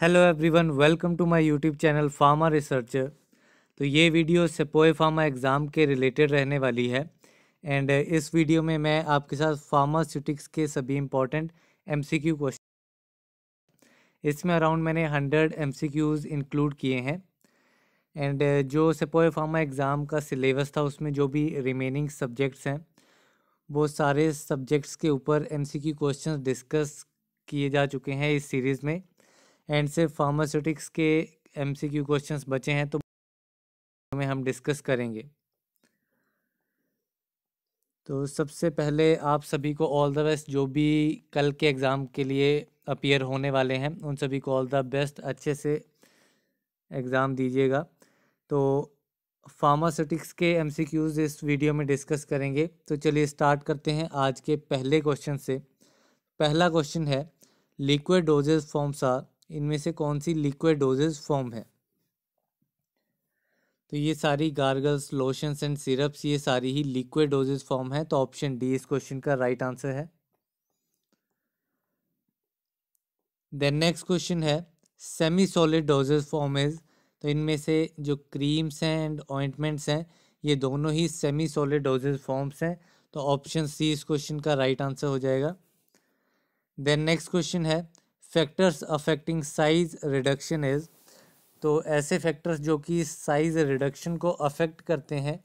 Hello everyone welcome to my YouTube channel pharma research तो ये video सेपोए pharma exam के रिलेटेड रहने वाली है एंड uh, इस वीडियो में मैं आपके साथ फार्मास्यूटिक्स के सभी इम्पॉर्टेंट एमसीक्यू क्वेश्चन इसमें अराउंड मैंने हंड्रेड एमसीक्यूज इंक्लूड किए हैं एंड uh, जो सेपोए फार्मा एग्ज़ाम का सिलेबस था उसमें जो भी रिमेनिंग सब्जेक्ट्स हैं वो सारे सब्जेक्ट्स के ऊपर एम क्वेश्चन डिस्कस किए जा चुके हैं इस सीरीज़ में एंड से फार्मास्यूटिक्स के एम सी क्यू क्वेश्चन बचे हैं तो में हम डिस्कस करेंगे तो सबसे पहले आप सभी को ऑल द बेस्ट जो भी कल के एग्ज़ाम के लिए अपियर होने वाले हैं उन सभी को ऑल द बेस्ट अच्छे से एग्ज़ाम दीजिएगा तो फार्मास्यूटिक्स के एम सी क्यूज इस वीडियो में डिस्कस करेंगे तो चलिए स्टार्ट करते हैं आज के पहले क्वेश्चन से पहला क्वेश्चन है लिक्विड डोजेज फॉर्म्स आर इनमें से कौन सी लिक्विड डोजेस फॉर्म है तो ये सारी गार्गल्स लोशंस एंड सिरप्स ये सारी ही लिक्विड डोजेज फॉर्म है तो ऑप्शन डी इस क्वेश्चन का राइट right आंसर है देन नेक्स्ट क्वेश्चन है semi solid dosage form is तो इनमें से जो क्रीम्स हैं एंड ऑइंटमेंट्स हैं ये दोनों ही सेमी सॉलिड डोजेज फॉर्म्स हैं तो ऑप्शन सी इस क्वेश्चन का राइट right आंसर हो जाएगा देन नेक्स्ट क्वेश्चन है factors affecting size reduction is तो ऐसे फैक्टर्स जो कि साइज रिडक्शन को अफेक्ट करते हैं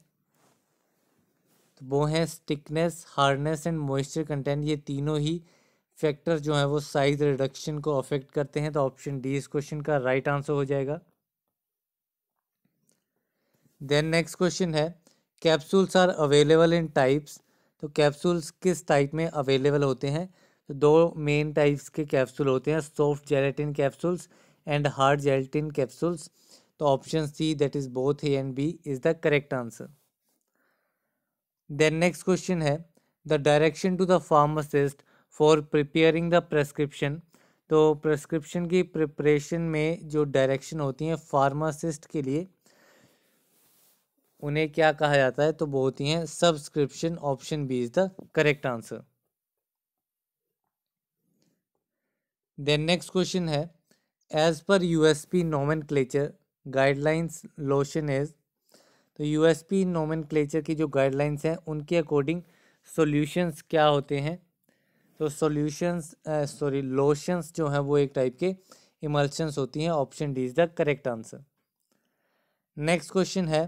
तो वो हैं stickiness hardness and moisture content ये तीनों ही फैक्टर जो हैं वो साइज रिडक्शन को अफेक्ट करते हैं तो ऑप्शन डी इस क्वेश्चन का राइट right आंसर हो जाएगा देन नेक्स्ट क्वेश्चन है capsules are available in types तो कैप्सूल्स किस टाइप में अवेलेबल होते हैं दो मेन टाइप्स के कैप्सूल होते हैं soft gelatin capsules and hard gelatin capsules तो option C that is both A and B is the correct answer then next question है the direction to the pharmacist for preparing the prescription तो prescription की preparation में जो direction होती हैं pharmacist के लिए उन्हें क्या कहा जाता है तो वो होती हैं subscription option B is the correct answer then next question है as per U S P nomenclature guidelines lotion is तो U S P nomenclature की जो गाइडलाइंस हैं उनके अकॉर्डिंग सोल्यूशंस क्या होते हैं तो सोल्यूशंस सॉरी लोशंस जो हैं वो एक टाइप के इमल्शंस होती हैं option D is the correct answer next question है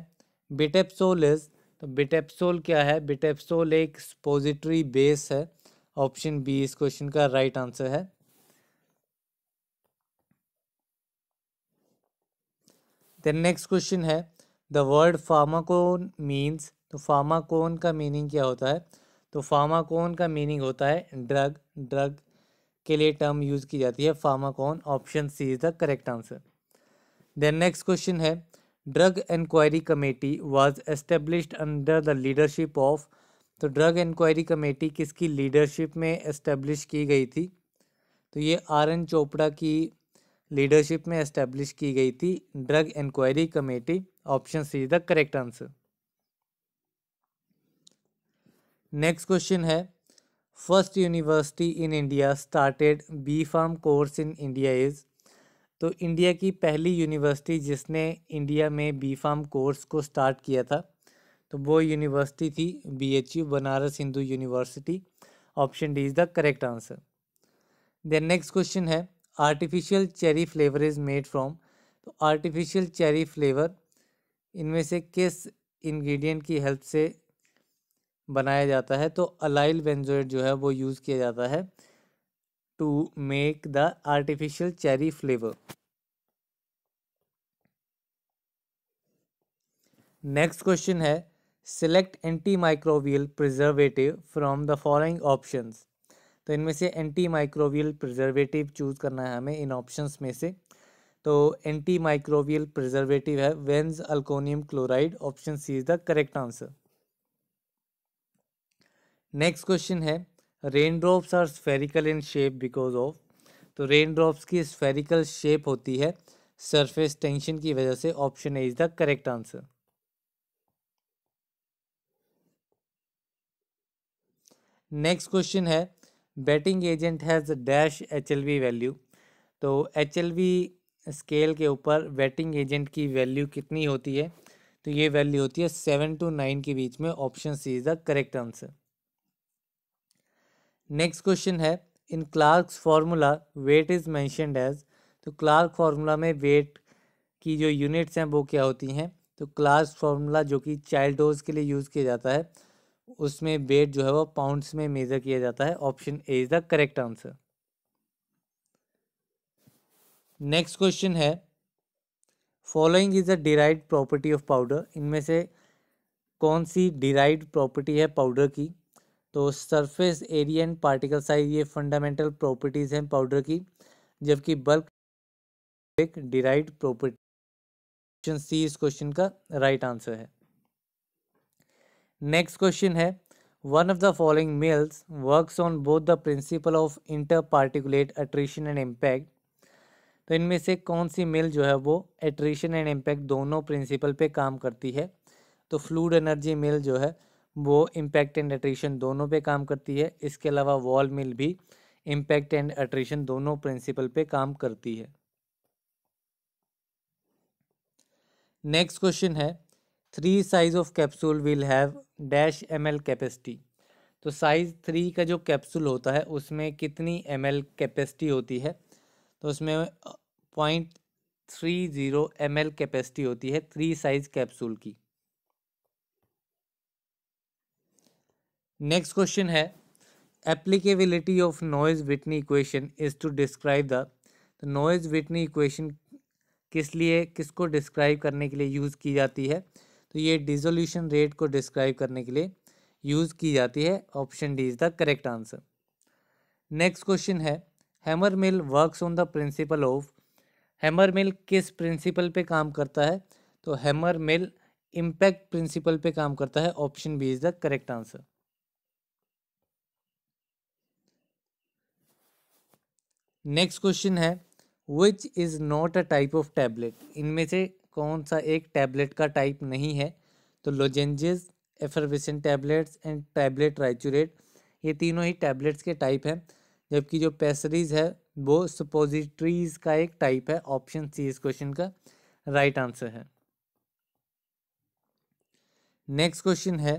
बिटेप्सोल इज तो बिटेप्सोल क्या है बिटेप्सोल एक स्पोजिटरी बेस है ऑप्शन बी इस क्वेश्चन का राइट right आंसर है देन नेक्स्ट क्वेश्चन है द वर्ड फार्माकोन मीन्स तो फार्माकोन का मीनिंग क्या होता है तो फार्माकोन का मीनिंग होता है ड्रग ड्रग के लिए टर्म यूज़ की जाती है pharmakon option C is the correct answer then next question है drug inquiry committee was established under the leadership of तो ड्रग इंक्वायरी कमेटी किसकी लीडरशिप में एस्टेब्लिश की गई थी तो ये आर एन चोपड़ा की लीडरशिप में एस्टेब्लिश की गई थी drug inquiry committee option C the correct answer next question है first university in India started B pharm course in India is तो इंडिया की पहली यूनिवर्सिटी जिसने इंडिया में बी फार्म कोर्स को स्टार्ट किया था तो वो यूनिवर्सिटी थी B H U Banaras Hindu university option D is the correct answer then next question है artificial cherry flavour is made from तो आर्टिफिशियल चेरी फ्लेवर इनमें से किस इंग्रेडिएंट की हेल्प से बनाया जाता है तो अलाइल बेंजोइड जो है वो यूज़ किया जाता है to make the artificial cherry flavour next question है select anti microbial preservative from the following options तो इनमें से एंटी माइक्रोवियल प्रिजर्वेटिव चूज़ करना है हमें इन ऑप्शंस में से तो एंटी माइक्रोवियल प्रिजर्वेटिव है benzalkonium chloride option C is the correct answer next question है rain drops are spherical in shape because of तो रेन ड्रॉप्स की स्फेरिकल शेप होती है सरफेस टेंशन की वजह से option A is the correct answer next question है wetting agent has dash H value तो एच स्केल के ऊपर बैटिंग एजेंट की वैल्यू कितनी होती है तो ये वैल्यू होती है सेवन टू नाइन के बीच में option C is the correct answer next question है in Clark's formula weight is mentioned as तो क्लार्क फार्मूला में वेट की जो यूनिट्स हैं वो क्या होती हैं तो क्लार्क फार्मूला जो कि चाइल्ड डोज के लिए यूज़ किया जाता है उसमें वेट जो है वो पाउंड्स में मेजर किया जाता है option A is the correct answer next question है following is a derived property of powder इनमें से कौन सी डिराइड प्रॉपर्टी है पाउडर की तो surface area and particle size ये फंडामेंटल प्रॉपर्टीज हैं पाउडर की जबकि बल्क एक डिराइव प्रॉपर्टी ऑप्शन सी इस क्वेश्चन का राइट right आंसर है नेक्स्ट क्वेश्चन है one of the following mills works on both the principle of inter particulate attrition and impact तो इनमें से कौन सी मिल जो है वो एट्रीशन एंड इम्पैक्ट दोनों प्रिंसिपल पे काम करती है तो फ्लूड एनर्जी मिल जो है वो इम्पैक्ट एंड एट्रीशन दोनों पे काम करती है इसके अलावा वॉल मिल भी इम्पैक्ट एंड एट्रीशन दोनों प्रिंसिपल पे काम करती है नेक्स्ट क्वेश्चन है three size of capsule will have dash M L capacity तो साइज थ्री का जो कैप्सूल होता है उसमें कितनी एम एल कैपेसिटी होती है तो उसमें point three zero M L capacity होती है थ्री साइज कैप्सूल की नेक्स्ट क्वेश्चन है applicability of Noyes Whitney equation is to describe the Noyes Whitney equation किस लिए किसको डिस्क्राइब करने के लिए यूज़ की जाती है तो ये डिजोल्यूशन रेट को डिस्क्राइब करने के लिए यूज़ की जाती है option D is the correct answer next question है hammer mill works on the principle of hammer mill किस प्रिंसिपल पे काम करता है तो हैमर मिल इम्पैक्ट प्रिंसिपल पे काम करता है option B is the correct answer next question है which is not a type of tablet इनमें से कौन सा एक टैबलेट का टाइप नहीं है तो lozenges effervescent tablets and tablet triturate ये तीनों ही टैबलेट्स के टाइप हैं जबकि जो पेसरीज है वो सुपोजिट्रीज का एक टाइप है ऑप्शन सी इस क्वेश्चन का राइट आंसर है नेक्स्ट क्वेश्चन है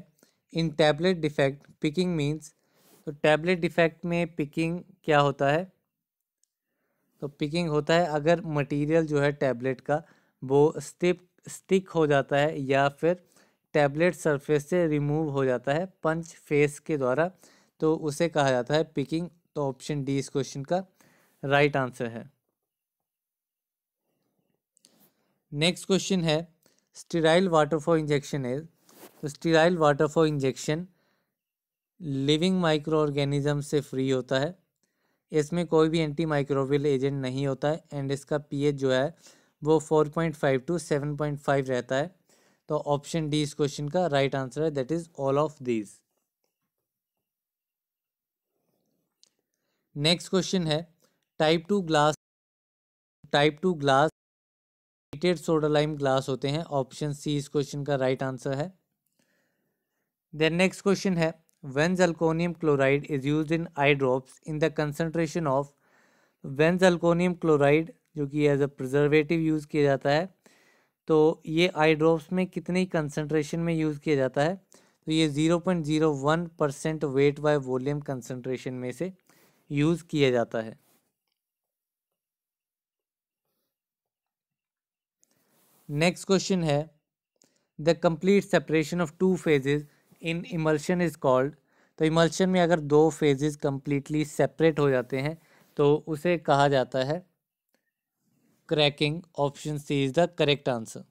in tablet defect picking means तो टैबलेट डिफेक्ट में पिकिंग क्या होता है तो पिकिंग होता है अगर मटेरियल जो है टैबलेट का वो स्टिप स्टिक हो जाता है या फिर टैबलेट सरफेस से रिमूव हो जाता है पंच फेस के द्वारा तो उसे कहा जाता है पिकिंग तो ऑप्शन डी इस क्वेश्चन का राइट आंसर है नेक्स्ट क्वेश्चन है स्टीराइल फॉर इंजेक्शन इज तो sterile for injection living micro organism से फ्री होता है इसमें कोई भी एंटी माइक्रोवियल एजेंट नहीं होता है एंड इसका पीएच जो है वो four point five to seven point five रहता है तो ऑप्शन डी इस क्वेश्चन का राइट right आंसर है that is all of these next question है type two glass type two glass treated soda lime glass होते हैं ऑप्शन सी इस क्वेश्चन का राइट right आंसर है देन नेक्स्ट क्वेश्चन है benzalkonium chloride is use in eye drops in the concentration of benzalkonium chloride जो कि as a preservative use किया जाता है तो ये आई ड्रॉप्स में कितने कंसनट्रेशन में यूज़ किया जाता है तो ये zero point zero one percent weight by volume concentration में से यूज़ किया जाता है नेक्स्ट क्वेश्चन है the complete separation of two phases in emulsion is called तो इमल्शन में अगर दो फेजेस कम्प्लीटली सेपरेट हो जाते हैं तो उसे कहा जाता है cracking option C is the correct answer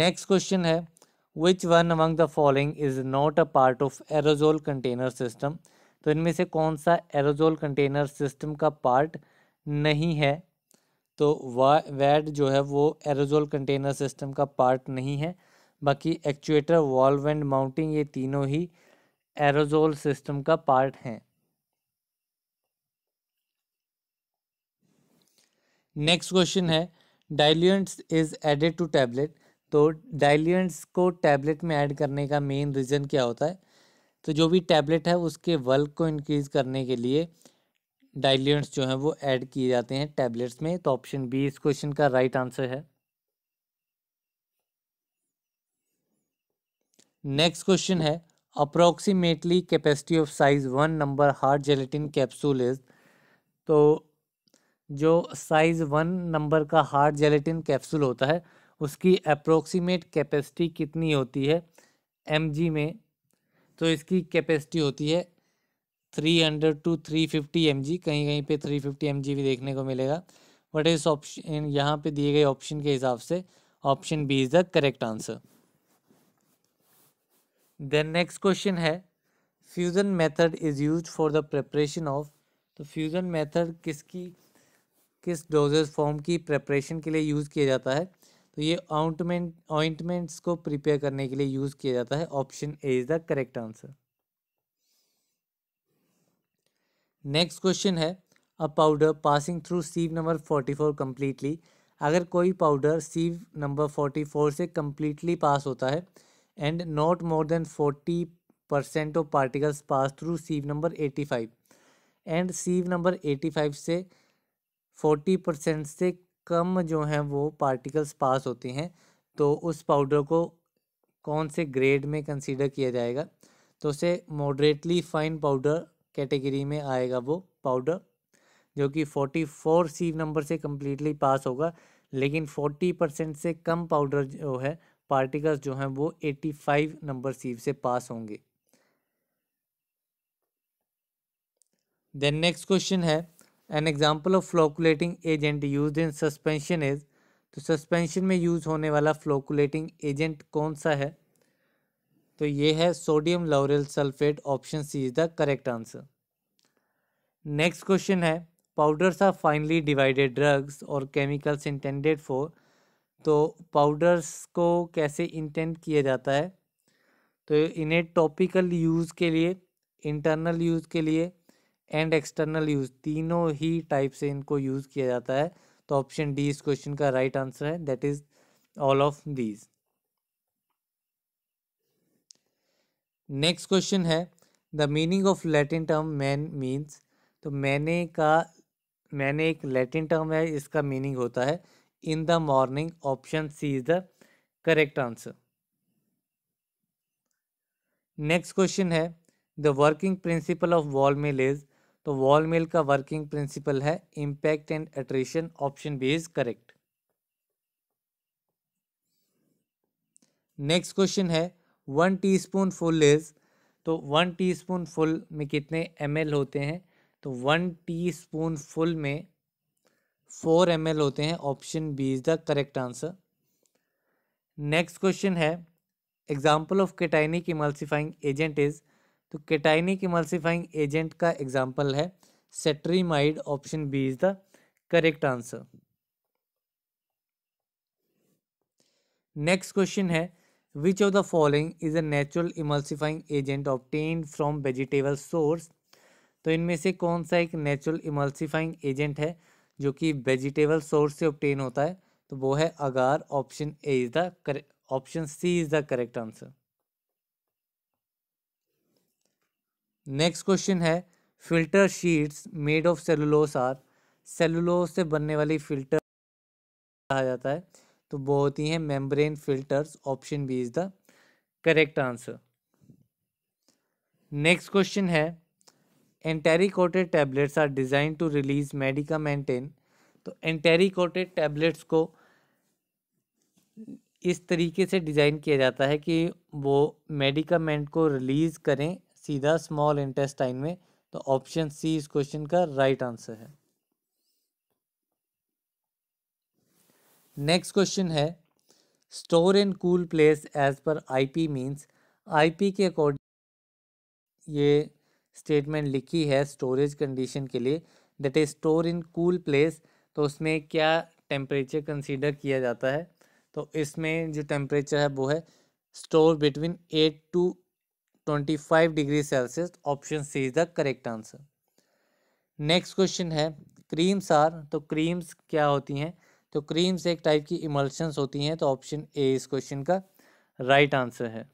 next question है which one among the following is not a part of aerosol container system तो इनमें से कौन सा एरोजोल कंटेनर सिस्टम का पार्ट नहीं है तो वा वैड जो है वो एरोजोल कंटेनर सिस्टम का पार्ट नहीं है बाकी एक्चुएटर वॉल्व एंड माउंटिंग ये तीनों ही एरोजोल सिस्टम का पार्ट हैं नेक्स्ट क्वेश्चन है diluents is added to tablet तो डायलियंट्स को टैबलेट में ऐड करने का मेन रीज़न क्या होता है तो जो भी टैबलेट है उसके वर्क को इंक्रीज़ करने के लिए डायलियंट्स जो हैं वो ऐड किए जाते हैं टैबलेट्स में तो ऑप्शन बी इस क्वेश्चन का राइट आंसर है नेक्स्ट क्वेश्चन है approximately capacity of size one number hard gelatin capsule is तो जो साइज़ वन नंबर का हार्ड जेलेटिन कैप्सूल होता है उसकी अप्रोक्सीमेट कैपेसिटी कितनी होती है एम में तो इसकी कैपेसिटी होती है three hundred to three fifty M कहीं कहीं पे थ्री फिफ्टी एम भी देखने को मिलेगा बट इस ऑप्शन यहाँ पे दिए गए ऑप्शन के हिसाब से option B is the correct answer then next question है fusion method is use for the preparation of तो फ्यूज़न मेथड किसकी किस डोजेज फॉर्म की प्रेपरेशन के लिए यूज़ किया जाता है तो ये ऑइंटमेंट ऑइंटमेंट्स को प्रिपेयर करने के लिए यूज़ किया जाता है option A is the correct answer next question है a powder passing through sieve number forty four completely अगर कोई powder sieve number forty four से कम्प्लीटली पास होता है and not more than forty percent of particles pass through sieve number eighty five and sieve number eighty five से forty percent से कम जो हैं वो पार्टिकल्स पास होते हैं तो उस पाउडर को कौन से ग्रेड में कंसीडर किया जाएगा तो उसे मॉडरेटली फाइन पाउडर कैटेगरी में आएगा वो पाउडर जो कि फोर्टी फोर सी नंबर से कम्प्लीटली पास होगा लेकिन फोर्टी परसेंट से कम पाउडर जो है पार्टिकल्स जो हैं वो एटी फाइव नंबर सीव से पास होंगे देन नेक्स्ट क्वेश्चन है an example of flocculating agent use in suspension is तो सस्पेंशन में यूज होने वाला फ्लोकुलेटिंग एजेंट कौन सा है तो ये है sodium lauryl sulphate option C is the correct answer next question है powders are finely divided drugs और केमिकल्स इंटेंडेड फॉर तो पाउडर्स को कैसे इंटेंड किया जाता है तो इन्हें टॉपिकल यूज़ के लिए इंटरनल यूज़ के लिए एंड एक्सटर्नल यूज तीनों ही टाइप से इनको यूज़ किया जाता है तो ऑप्शन डी इस क्वेश्चन का राइट right आंसर है that is all of these next question है the meaning of Latin term mane means तो मैंने का मैंने एक लैटिन टर्म है इसका मीनिंग होता है in the morning option C is the correct answer next question है the working principle of ball mill is तो वॉल मिल का वर्किंग प्रिंसिपल है impact and attrition option B is correct next question है one teaspoon full is तो one teaspoon full में कितने ml होते हैं तो वन टीस्पून फुल में फोर एम होते हैं option B is the correct answer next question है example of cationic emulsifying agent is तो केटाइनिक इमल्सिफाइंग एजेंट का एग्जाम्पल है cetrimide option B is the correct answer next question है which of the following is a natural emulsifying agent obtained from vegetable source तो इनमें से कौन सा एक नेचुरल इमल्सिफाइंग एजेंट है जो कि वेजिटेबल सोर्स से ऑप्टेन होता है तो वो है agar option A is the correct option C is the correct answer next question है filter sheets made of cellulose are cellulose से बनने वाली फिल्टर कहा जाता है तो वो होती हैं membrane filters option B is the correct answer next question है enteric coated tablets are design to release medicament तो एंटेरिकोटेड टैबलेट्स को इस तरीके से डिज़ाइन किया जाता है कि वो मेडिकामेंट को रिलीज़ करें सीधा स्मॉल इंटेस्टाइन में तो ऑप्शन सी इस क्वेश्चन का राइट right आंसर है नेक्स्ट क्वेश्चन है store in cool place as per IP means IP के अकॉर्डिंग ये स्टेटमेंट लिखी है स्टोरेज कंडीशन के लिए that is store in cool place तो उसमें क्या टेम्परेचर कंसीडर किया जाता है तो इसमें जो टेम्परेचर है वो है store between eight to twenty five degree Celsius option C is the correct answer next question है क्रीम्स आर तो क्रीम्स क्या होती हैं तो क्रीम्स एक टाइप की इमल्शंस होती हैं तो ऑप्शन ए इस क्वेश्चन का राइट right आंसर है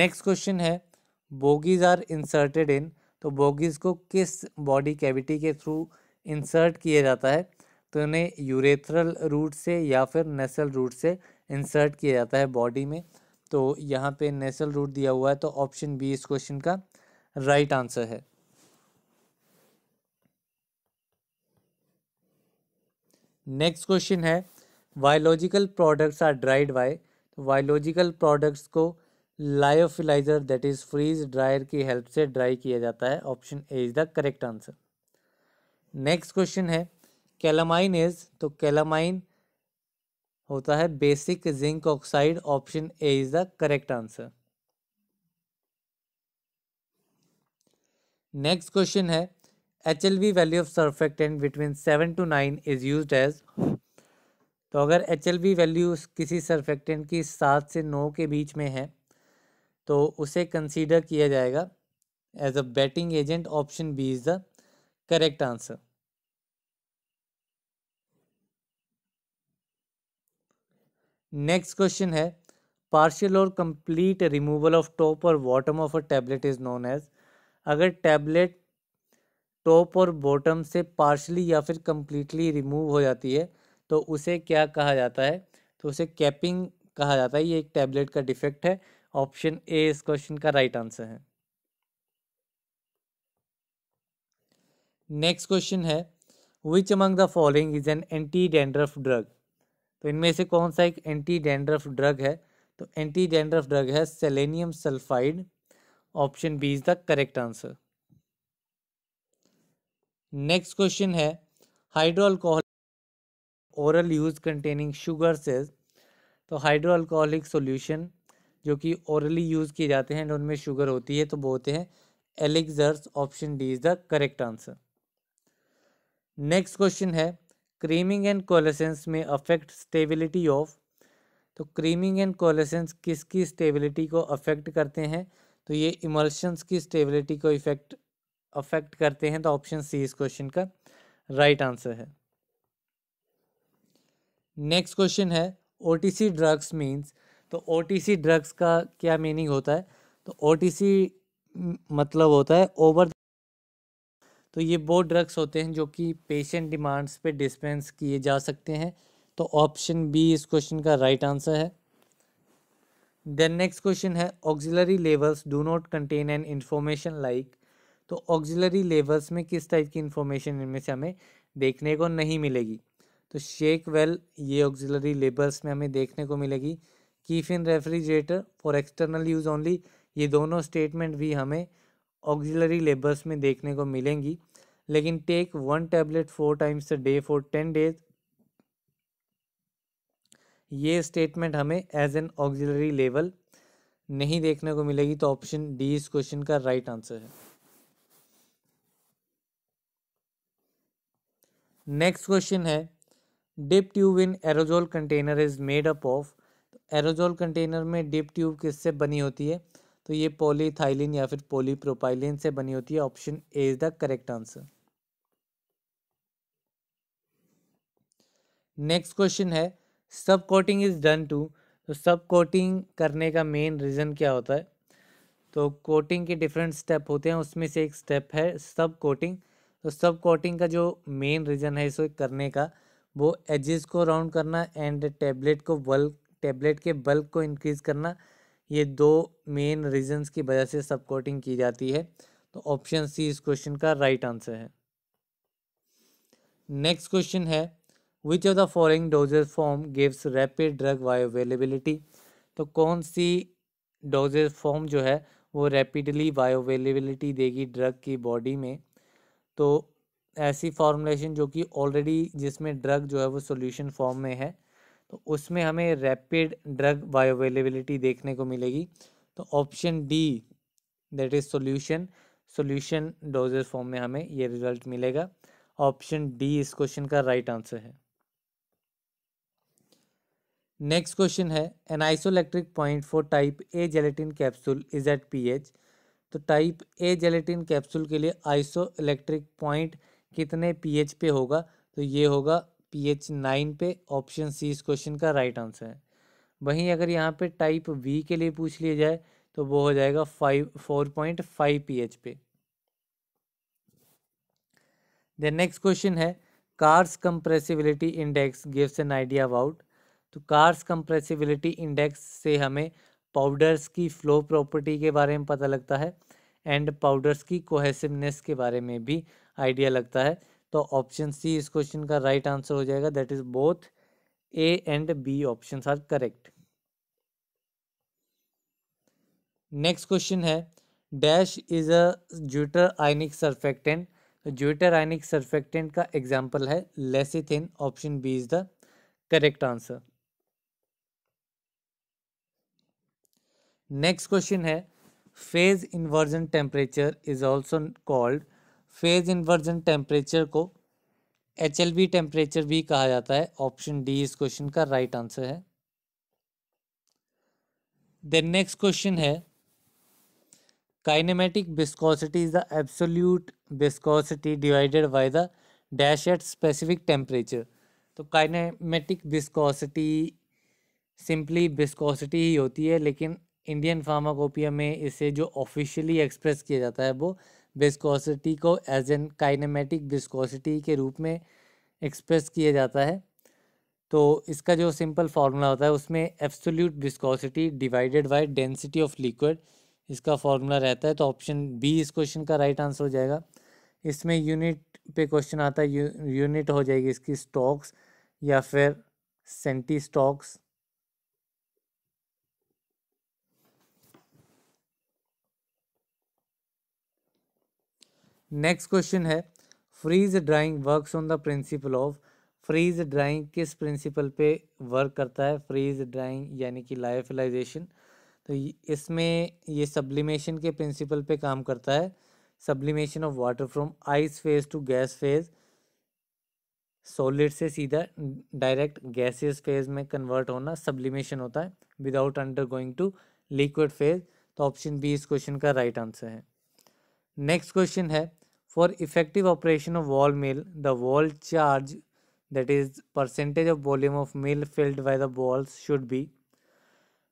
नेक्स्ट क्वेश्चन है बोगीज आर इंसर्टेड इन तो बोगीज को किस बॉडी कैविटी के थ्रू इंसर्ट किया जाता है तो इन्हें यूरेथरल रूट से या फिर नेसल रूट से इंसर्ट किया जाता है बॉडी में तो यहाँ पे नेसल रूट दिया हुआ है तो ऑप्शन बी इस क्वेश्चन का राइट आंसर है नेक्स्ट क्वेश्चन है biological products are dried by biological products को lyophilizer that is freeze dryer की हेल्प से ड्राई किया जाता है option A is the correct answer next question है कैलामाइन इज तो कैलामाइन होता है basic zinc oxide option A is the correct answer next question है H L B value of surfactant between seven to nine is use as तो अगर H L B value किसी surfactant की सात से नौ के बीच में है तो उसे कंसीडर किया जाएगा as a wetting agent option B is the correct answer next question है पार्शियल और कंप्लीट रिमूवल ऑफ टॉप और bottom of a tablet is known as अगर टैबलेट टॉप और बॉटम से पार्शली या फिर कंप्लीटली रिमूव हो जाती है तो उसे क्या कहा जाता है तो उसे कैपिंग कहा जाता है ये एक टैबलेट का डिफेक्ट है ऑप्शन ए इस क्वेश्चन का राइट आंसर है नेक्स्ट क्वेश्चन है which among the following is an anti dandruff drug तो इनमें से कौन सा एक एंटी डेंड्रफ ड्रग है तो एंटी डेंड्रफ ड्रग है selenium sulphide option B is the correct answer next question है hydro alcohol oral use containing sugar says तो हाइड्रो अल्कोहलिक सोल्यूशन जो कि ओरली यूज़ किए जाते हैं उनमें शुगर होती है तो वो होते हैं elixirs option D is the correct answer next question है creaming and coalescence may affect stability of तो क्रीमिंग एंड कोलेसेंस किसकी स्टेबिलिटी को अफेक्ट करते हैं तो ये इमल्शंस की स्टेबिलिटी को इफेक्ट अफेक्ट करते हैं तो ऑप्शन सी इस क्वेश्चन का राइट right आंसर है नेक्स्ट क्वेश्चन है ओ ड्रग्स मीन्स तो ओ ड्रग्स का क्या मीनिंग होता है तो ओ मतलब होता है ओवर तो ये वो ड्रग्स होते हैं जो कि पेशेंट डिमांड्स पे डिस्पेंस किए जा सकते हैं तो ऑप्शन बी इस क्वेश्चन का राइट right आंसर है देन नेक्स्ट क्वेश्चन है auxiliary labels do not contain an information like तो ऑक्सिलरी लेवल्स में किस टाइप की इन्फॉर्मेशन इनमें से हमें देखने को नहीं मिलेगी तो शेक वेल ये ऑक्सिलरी लेबल्स में हमें देखने को मिलेगी keep in refrigerator for external use only ये दोनों स्टेटमेंट भी हमें ऑक्सिलरी लेबल्स में देखने को मिलेंगी लेकिन take one tablet four times day for ten days ये स्टेटमेंट हमें एज एन ऑक्सिलरी लेवल नहीं देखने को मिलेगी तो ऑप्शन डी इस क्वेश्चन का राइट right आंसर है नेक्स्ट क्वेश्चन है dip tube in aerosol container is made up of aerosol container में डिप ट्यूब किससे बनी होती है तो ये पोलीथाइलिन या फिर पोलीप्रोपाइलिन से बनी होती है option A is the correct answer next question है सब कोटिंग इज़ डन टू तो सब कोटिंग करने का मेन रीज़न क्या होता है तो कोटिंग के डिफरेंट स्टेप होते हैं उसमें से एक स्टेप है सब कोटिंग तो सब कोटिंग का जो मेन रीज़न है इसे करने का वो एजिस को राउंड करना एंड टेबलेट को बल्क टेबलेट के बल्क को इंक्रीज़ करना ये दो मेन रीजंस की वजह से सब कोटिंग की जाती है तो ऑप्शन सी इस क्वेश्चन का राइट right आंसर है नेक्स्ट क्वेश्चन है which of the following dosage form gives rapid drug availability तो कौन सी डोजेज फॉर्म जो है वो रैपिडली अवेलेबिलिटी देगी ड्रग की बॉडी में तो ऐसी फॉर्मुलेशन जो कि ऑलरेडी जिसमें ड्रग जो है वो सॉल्यूशन फॉर्म में है तो उसमें हमें रैपिड ड्रग अवेलेबिलिटी देखने को मिलेगी तो option D that is solution solution doses form में हमें ये रिजल्ट मिलेगा ऑप्शन डी इस क्वेश्चन का राइट right आंसर है नेक्स्ट क्वेश्चन है N आइसोलेक्ट्रिक point for type A gelatin capsule is eight pH तो टाइप ए जेलेटिन कैप्सूल के लिए आइसो इलेक्ट्रिक पॉइंट कितने पीएच पे होगा तो ये होगा पीएच नाइन पे ऑप्शन सी इस क्वेश्चन का राइट आंसर है वहीं अगर यहाँ पे टाइप वी के लिए पूछ लिया जाए तो वो हो जाएगा five four point five P H पे देन नेक्स्ट क्वेश्चन है Carr's compressibility index gives an idea about तो कार्स कंप्रेसिबिलिटी इंडेक्स से हमें पाउडर्स की फ्लो प्रॉपर्टी के बारे में पता लगता है एंड पाउडर्स की कोहेसिवनेस के बारे में भी आइडिया लगता है तो ऑप्शन सी इस क्वेश्चन का राइट right आंसर हो जाएगा that is both A and B option are correct next question है dash is a zwitterionic surfactant zwitterionic surfactant का एग्जाम्पल है lecithin option B is the correct answer next question है phase inversion temperature is also called phase inversion temperature को H L B temperature भी कहा जाता है option D इस question का राइट right आंसर है देन नेक्स्ट क्वेश्चन है kinematic viscosity is the absolute viscosity divided by the dash at specific temperature तो काइनेमेटिक बिस्कोसिटी सिंपली बिस्कोसिटी ही होती है लेकिन इंडियन फार्माकोपिया में इसे जो ऑफिशियली एक्सप्रेस किया जाता है वो विस्कोसिटी को एज एन काइनेमेटिक विस्कोसिटी के रूप में एक्सप्रेस किया जाता है तो इसका जो सिंपल फार्मूला होता है उसमें absolute viscosity divided by density of liquid इसका फार्मूला रहता है तो ऑप्शन बी इस क्वेश्चन का राइट आंसर हो जाएगा इसमें यूनिट पे क्वेश्चन आता है यूनिट हो जाएगी इसकी स्टॉक्स या फिर सेंटी स्टॉक्स नेक्स्ट क्वेश्चन है freeze drying works on the principle of freeze drying किस प्रिंसिपल पे वर्क करता है फ्रीज ड्राइंग यानी कि लाइफलाइजेशन तो इसमें ये सब्लिमेशन के प्रिंसिपल पे काम करता है sublimation of water from ice phase to gas phase solid से सीधा डायरेक्ट गैसेस फेज में कन्वर्ट होना सब्लिमेशन होता है without undergoing to liquid phase तो ऑप्शन बी इस क्वेश्चन का राइट right आंसर है नेक्स्ट क्वेश्चन है for effective operation of ball mill the ball charge that is percentage of volume of mill filled by the balls should be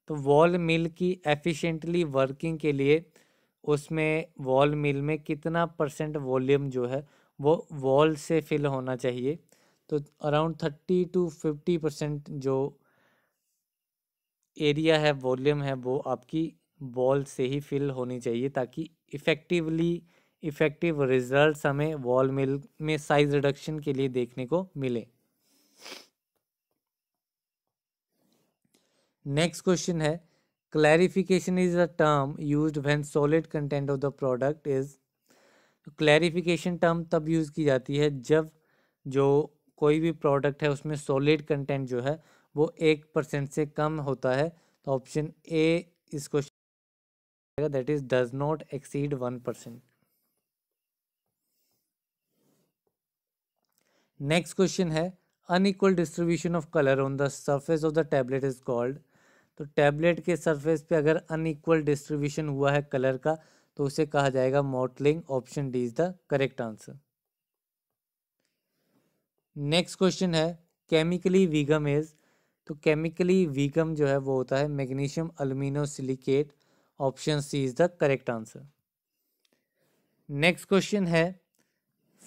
तो ball mill की efficiently working के लिए उसमें wall mill में कितना percent volume जो है वो वॉल से फिल होना चाहिए तो around thirty to fifty percent जो एरिया है वॉल्यूम है वो आपकी बॉल से ही फिल होनी चाहिए ताकि इफ़ेक्टिवली इफ़ेक्टिव रिजल्ट हमें वॉल मिल में साइज रिडक्शन के लिए देखने को मिले नेक्स्ट क्वेश्चन है clarification is a term use when solid content of the product is तो क्लैरिफिकेशन टर्म तब यूज़ की जाती है जब जो कोई भी प्रोडक्ट है उसमें सॉलिड कंटेंट जो है वो एक परसेंट से कम होता है तो ऑप्शन ए इस question is does not exceed one percent next question है unequal distribution of colour on the surface of the tablet is called तो टैबलेट के सर्फेस पे अगर अनइक्वल डिस्ट्रीब्यूशन हुआ है कलर का तो उसे कहा जाएगा mottling option D is the correct answer next question है केमिकली वीगम इज तो केमिकली वीगम जो है वो होता है magnesium alumino silicate option C is the correct answer next question है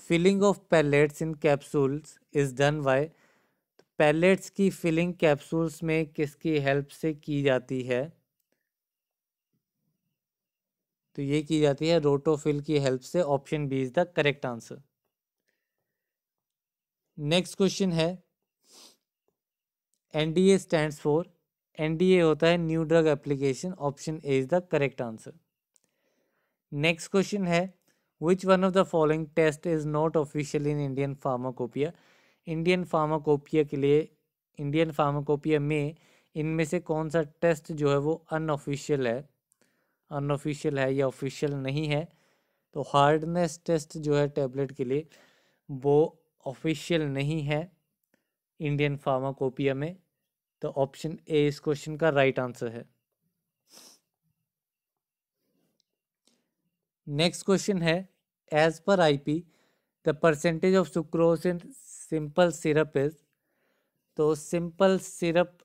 filling of pellets in capsules is done by तो pellets की फिलिंग कैप्सूल्स में किसकी हेल्प से की जाती है तो ये की जाती है रोटोफिल की हेल्प से option B is the correct answer next question है एनडीए स्टैंड्स फॉर एनडीए होता है new drug application option A is the correct answer next question है which one of the following test is not official in Indian pharmacopoeia Indian pharmacopoeia के लिए Indian pharmacopoeia में इनमें से कौन सा टेस्ट जो है वो अनऑफिशियल है अनऑफिशियल है या ऑफिशियल नहीं है तो हार्डनेस टेस्ट जो है टैबलेट के लिए वो ऑफिशियल नहीं है इंडियन फार्माकोपिया में तो ऑप्शन ए इस क्वेश्चन का राइट आंसर है नेक्स्ट क्वेश्चन है as per IP the percentage of sucrose in simple syrup is तो सिंपल सिरप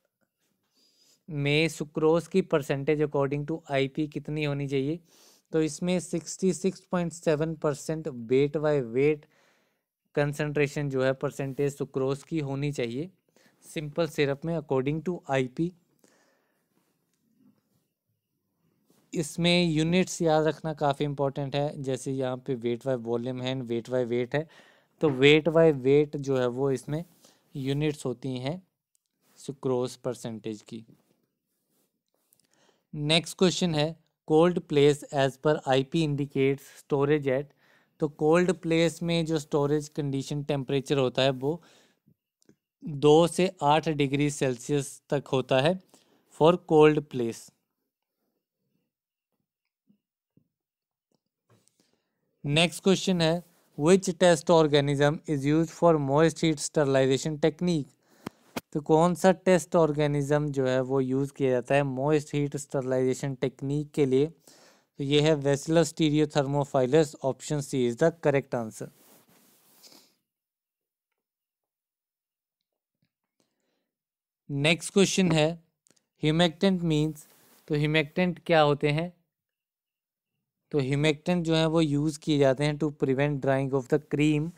में सुक्रोज की परसेंटेज अकॉर्डिंग टू आईपी कितनी होनी चाहिए तो इसमें sixty six point seven percent weight by weight concentration जो है परसेंटेज सुक्रोज की होनी चाहिए सिंपल सिरप में अकॉर्डिंग टू आईपी इसमें यूनिट्स याद रखना काफ़ी इंपॉर्टेंट है जैसे यहाँ पे वेट बाय वॉल्यूम है वेट बाय वेट है तो वेट बाय वेट जो है वो इसमें यूनिट्स होती हैं सुक्रोस परसेंटेज की नेक्स्ट क्वेश्चन है cold place as per IP indicates storage at तो कोल्ड प्लेस में जो स्टोरेज कंडीशन टेम्परेचर होता है वो दो से आठ डिग्री सेल्सियस तक होता है for cold place next question है which test organism is use for moist heat sterilisation technique तो कौन सा टेस्ट ऑर्गेनिज्म जो है वो यूज़ किया जाता है मोइस्ट हीट स्टरलाइजेशन टेक्निक के लिए तो ये है bacillus stearothermophilus option C is the correct answer next question है ह्यूमेक्टेंट मीन्स तो ह्यूमेक्टेंट क्या होते हैं तो ह्यूमेक्टेंट जो है वो यूज़ किए जाते हैं to prevent drying of the cream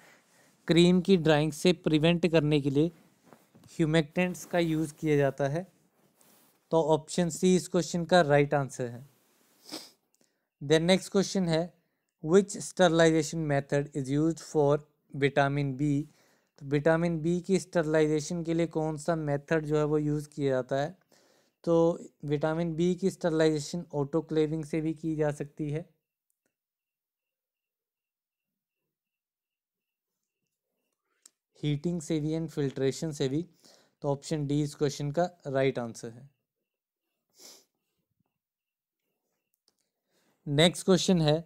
cream की ड्राइंग से प्रिवेंट करने के लिए ह्यूमेक्टेंट्स का यूज़ किया जाता है तो ऑप्शन सी इस क्वेश्चन का राइट right आंसर है देन नेक्स्ट क्वेश्चन है which sterilisation method is use for vitamin B तो विटामिन बी की स्टरलाइजेशन के लिए कौन सा मेथड जो है वो यूज़ किया जाता है तो विटामिन बी की स्टरलाइजेशन ऑटोक्लेविंग से भी की जा सकती है हीटिंग से भी एंड फिल्ट्रेशन से भी तो ऑप्शन डी इस क्वेश्चन का राइट आंसर है नेक्स्ट क्वेश्चन है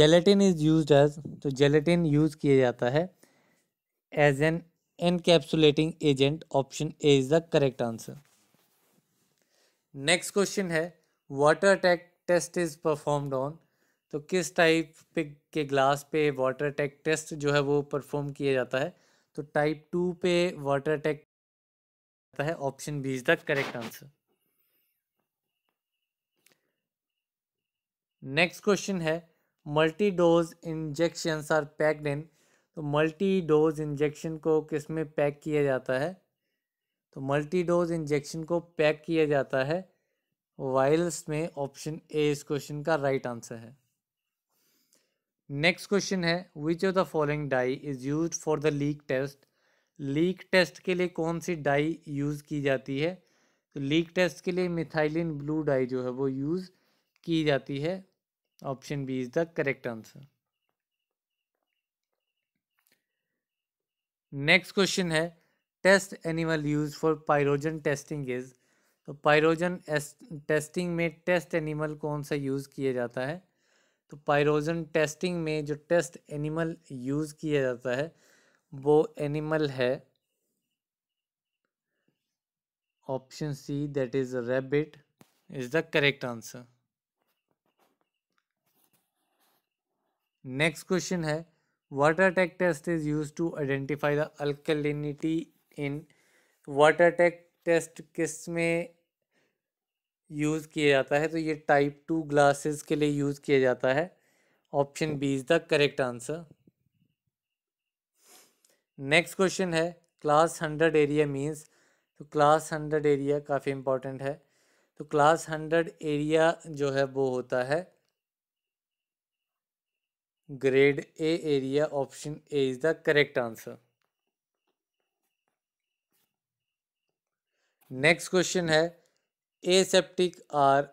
जेलेटिन इज़ यूज एज तो जेलेटिन यूज़ किया जाता है as an encapsulating agent option A is the correct answer next question है water attack test is performed on तो किस टाइप पे के ग्लास पे वाटर टेक टेस्ट जो है वो परफॉर्म किया जाता है तो टाइप टू पे वाटर टेक जाता है option B is the correct answer next question है multi dose injections are packed in तो मल्टी डोज इंजेक्शन को किस में पैक किया जाता है तो मल्टी डोज इंजेक्शन को पैक किया जाता है वायल्स में ऑप्शन ए इस क्वेश्चन का राइट right आंसर है नेक्स्ट क्वेश्चन है which of the following dye is use for the leak test leak test के लिए कौन सी डाई यूज़ की जाती है तो लीक टेस्ट के लिए मिथाइलिन ब्लू डाई जो है वो यूज़ की जाती है option B is the correct answer next question है test animal use for pyrogen testing is तो पायरोजन टेस्टिंग में टेस्ट एनिमल कौन सा यूज़ किया जाता है तो पायरोजन टेस्टिंग में जो टेस्ट एनिमल यूज़ किया जाता है वो एनिमल है option C that is rabbit is the correct answer next question है water tack test is used to identify the alkalinity in water tech test किस में यूज़ किया जाता है तो ये टाइप टू ग्लासेस के लिए यूज़ किया जाता है option B is the correct answer next question है क्लास हंड्रेड एरिया मीन्स तो क्लास हंड्रेड एरिया काफ़ी इंपॉर्टेंट है तो क्लास हंड्रेड एरिया जो है वो होता है grade A area option A is the correct answer next question है एसेप्टिक आर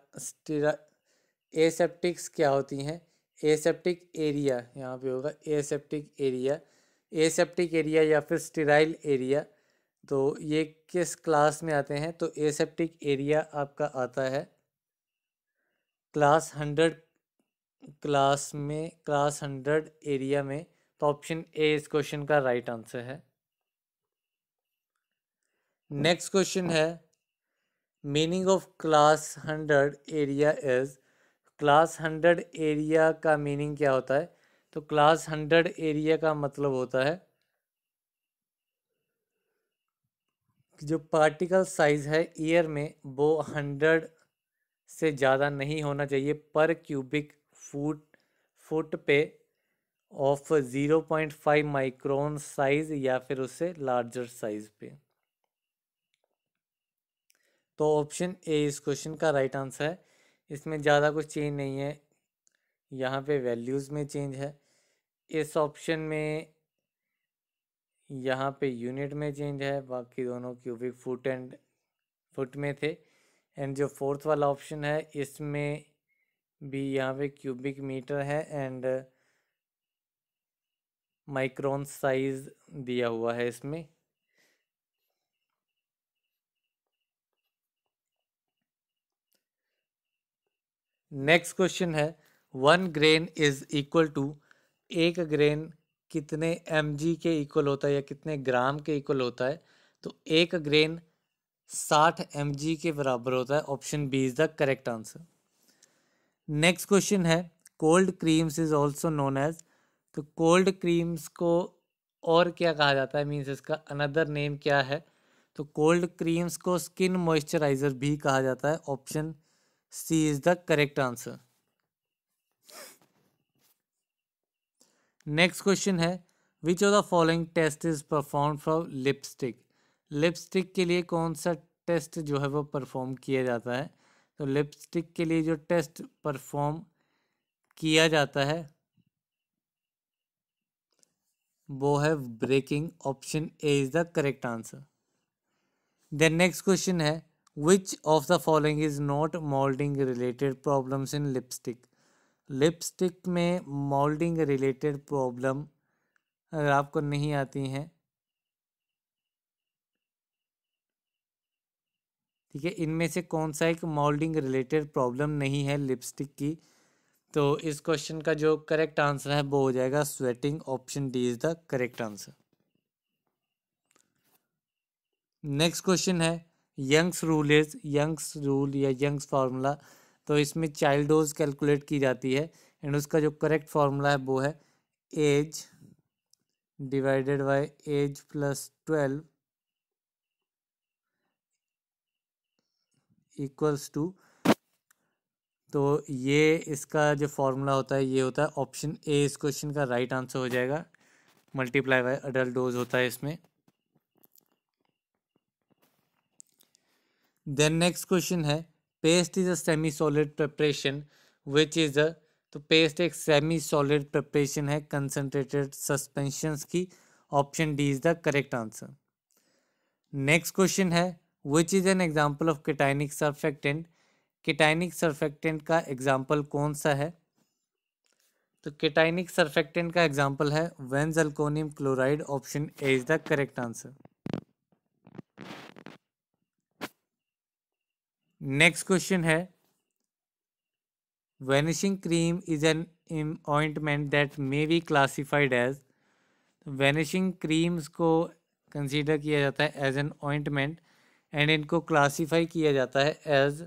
एसेप्टिक्स क्या होती हैं एसेप्टिक एरिया यहाँ पे होगा एसेप्टिक एरिया एसेप्टिक एरिया या फिर स्टेराइल एरिया तो ये किस क्लास में आते हैं तो एसेप्टिक एरिया आपका आता है क्लास हंड्रेड क्लास में क्लास हंड्रेड एरिया में तो ऑप्शन ए इस क्वेश्चन का राइट आंसर है नेक्स्ट क्वेश्चन है meaning of class hundred area is class hundred area का मीनिंग क्या होता है तो क्लास हंड्रेड एरिया का मतलब होता है जो पार्टिकल साइज है ईयर में वो हंड्रेड से ज़्यादा नहीं होना चाहिए पर क्यूबिक फुट फुट पे of zero point five micron size या फिर उससे लार्जर साइज़ पे तो ऑप्शन ए इस क्वेश्चन का राइट right आंसर है इसमें ज़्यादा कुछ चेंज नहीं है यहाँ पे वैल्यूज़ में चेंज है इस ऑप्शन में यहाँ पे यूनिट में चेंज है बाकी दोनों क्यूबिक फुट एंड फुट में थे एंड जो फोर्थ वाला ऑप्शन है इसमें भी यहाँ पे क्यूबिक मीटर है एंड माइक्रोन साइज दिया हुआ है इसमें नेक्स्ट क्वेश्चन है one grain is equal to एक ग्रेन कितने एम के इक्वल होता है या कितने ग्राम के इक्वल होता है तो एक ग्रेन साठ एम के बराबर होता है option B is the correct answer next question है cold creams is also known as तो कोल्ड क्रीम्स को और क्या कहा जाता है मीन्स इसका अनदर नेम क्या है तो कोल्ड क्रीम्स को स्किन मॉइस्चराइजर भी कहा जाता है option C is the correct answer next question है which of the following test is perform from lipstick lipstick के लिए कौन सा टेस्ट जो है वो परफॉर्म किया जाता है तो लिपस्टिक के लिए जो टेस्ट परफॉर्म किया जाता है वो है breaking option A is the correct answer then next question है which of the following is not moulding related problems in lipstick lipstick में मोल्डिंग रिलेटेड प्रॉब्लम अगर आपको नहीं आती हैं ठीक है इनमें से कौन सा एक मोल्डिंग रिलेटेड प्रॉब्लम नहीं है लिपस्टिक की तो इस क्वेश्चन का जो करेक्ट आंसर है वो हो जाएगा sweating option D is the correct answer next question है Young's rule is Young's rule या यंग्स फार्मूला तो इसमें चाइल्ड डोज कैलकुलेट की जाती है एंड उसका जो करेक्ट फार्मूला है वो है age divided by age plus twelve equals to तो ये इसका जो फॉर्मूला होता है ये होता है ऑप्शन ए इस क्वेश्चन का राइट right आंसर हो जाएगा मल्टीप्लाई बाय अडल्ट डोज होता है इसमें देन नेक्स्ट क्वेश्चन है paste is a semi solid preparation which is a तो पेस्ट एक सेमी सॉलिड प्रिपरेशन है कंसनट्रेटेड सस्पेंशन की option D is the correct answer next question है which is an example of cationic surfactant cationic surfactant का example कौन सा है तो केटाइनिक सर्फेक्टेंट का एग्जाम्पल है benzalkonium chloride option A is the correct answer next question है vanishing cream is an ointment that may be classified as vanishing creams को consider किया जाता है एज एन ऑइंटमेंट एंड इनको क्लासीफाई किया जाता है as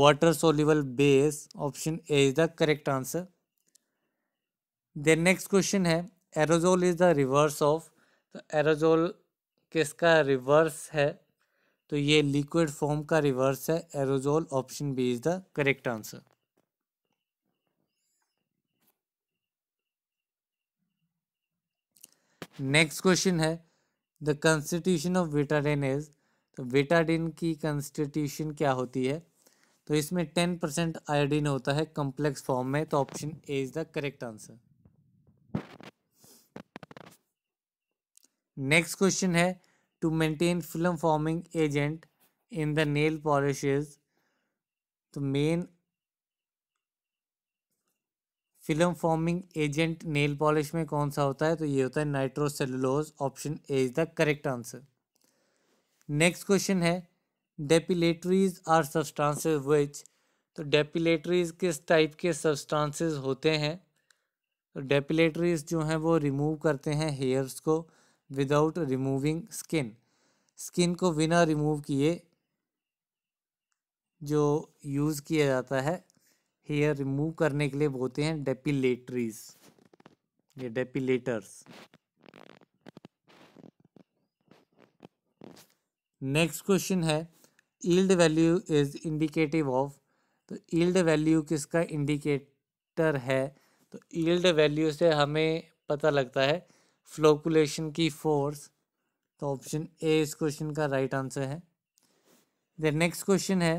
water soluble base option A is the correct answer then next question है aerosol is the reverse of तो एरोजोल किसका रिवर्स है तो ये लिक्विड फॉर्म का रिवर्स है aerosol option B is the correct answer next question है the constitution of vitamin is तो बेटाडिन की कंस्टिट्यूशन क्या होती है तो इसमें टेन परसेंट आयोडीन होता है कॉम्प्लेक्स फॉर्म में तो option A is the correct answer next question है to maintain film forming agent in the nail polishes तो main film forming agent nail polish में कौन सा होता है तो ये होता है nitrocellulose option A is the correct answer next question है डेपिलेटरीज आर सब्सटेंसेस विच तो डेपिलेटरीज किस टाइप के सब्सटेंसेस होते हैं तो डेपिलेटरीज जो हैं वो रिमूव करते हैं हेयर्स को विदाउट रिमूविंग स्किन स्किन को बिना रिमूव किए जो यूज़ किया जाता है हेयर रिमूव करने के लिए बोलते हैं डेपिलेटरीज ये डेपिलेटर्स नेक्स्ट क्वेश्चन है yield value is indicative of तो ईल्ड वैल्यू किसका इंडिकेटर है तो ईल्ड वैल्यू से हमें पता लगता है फ्लोकुलेशन की फोर्स तो ऑप्शन ए इस क्वेश्चन का राइट आंसर है द नेक्स्ट क्वेश्चन है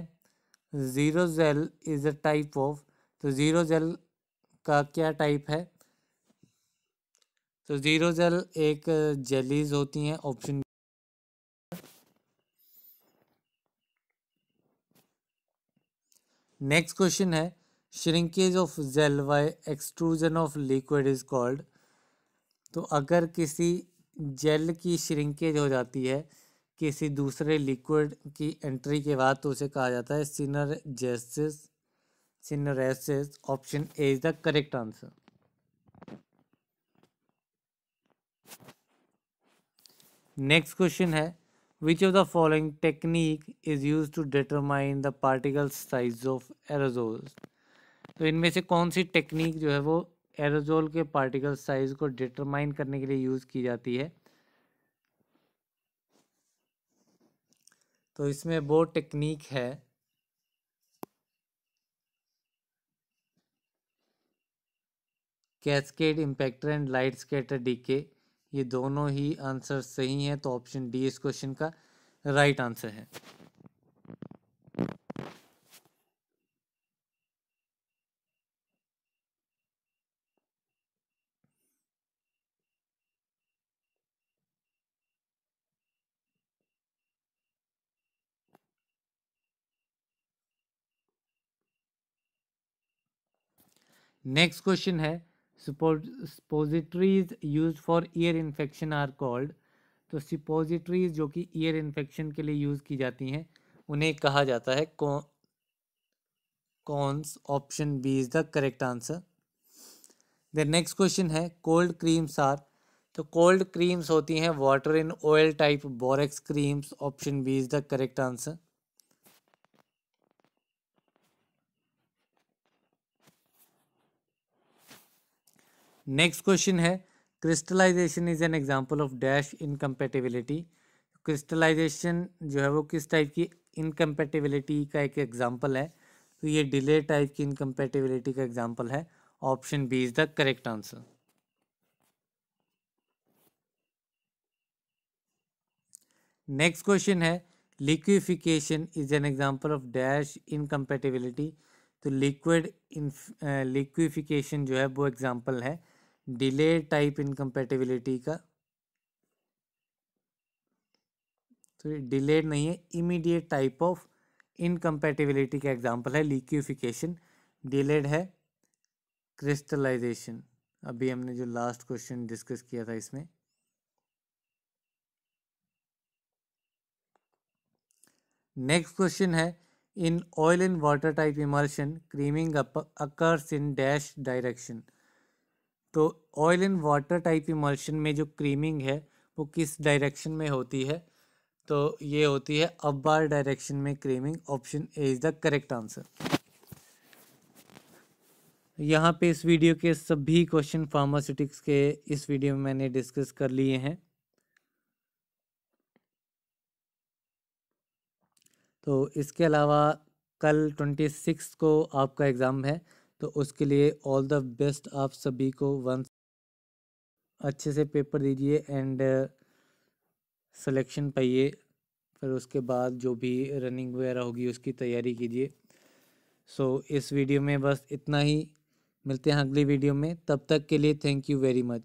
xerogel is a type of तो ज़ीरो जेल का क्या टाइप है तो ज़ीरो जेल एक जेलीज होती हैं ऑप्शन नेक्स्ट क्वेश्चन है shrinkage of gel by extrusion of liquid is called तो अगर किसी जेल की श्रिंकेज हो जाती है किसी दूसरे लिक्विड की एंट्री के बाद तो उसे कहा जाता है जेसिस syneresis option A is the correct answer next question है Which of the following technique is used to determine the particle size of aerosols? तो इनमें से कौन सी टेक्निक जो है वो एरोजोल के पार्टिकल साइज को डिटरमाइन करने के लिए यूज़ की जाती है तो इसमें वो टेक्निक है cascade impactor and light scatter डीके ये दोनों ही आंसर सही हैं तो ऑप्शन डी इस क्वेश्चन का राइट आंसर है नेक्स्ट क्वेश्चन है suppositories use for ear infection are called तो suppositories जो कि ईयर इन्फेक्शन के लिए यूज़ की जाती हैं उन्हें कहा जाता है cones option B is the correct answer the next question है कोल्ड क्रीम्स आर तो कोल्ड क्रीम्स होती हैं water in oil type borax creams option B is the correct answer next question है crystallisation is an example of dash incompatibility crystallisation जो है वो किस type की इनकम्पेटिबिलिटी का एक एग्जाम्पल है तो ये डिले टाइप की इनकम्पेटिबिलिटी का एग्जाम्पल है option B is the correct answer next question है liquefaction is an example of dash incompatibility तो लिक्विड इन लिक्विफिकेशन जो है वो एग्जाम्पल है डिले टाइप इनकम्पेटेबिलिटी का तो ये डिलेड नहीं है इमीडिएट टाइप ऑफ इनकम्पेटेबिलिटी का एग्जांपल है लिक्विफिकेशन डिलेड है क्रिस्टलाइजेशन अभी हमने जो लास्ट क्वेश्चन डिस्कस किया था इसमें नेक्स्ट क्वेश्चन है in oil and water type emulsion creaming occurs in dash direction तो oil and water type emulsion में जो क्रीमिंग है वो किस डायरेक्शन में होती है तो ये होती है अप बार डायरेक्शन में creaming option A is the correct answer यहाँ पे इस वीडियो के सभी क्वेश्चन फार्मास्यूटिक्स के इस वीडियो में मैंने डिस्कस कर लिए हैं तो इसके अलावा कल ट्वेंटी सिक्स को आपका एग्ज़ाम है तो उसके लिए ऑल द बेस्ट आप सभी को वंस अच्छे से पेपर दीजिए एंड सिलेक्शन uh, पाइए फिर उसके बाद जो भी रनिंग वगैरह होगी उसकी तैयारी कीजिए सो so, इस वीडियो में बस इतना ही मिलते हैं अगली वीडियो में तब तक के लिए थैंक यू वेरी मच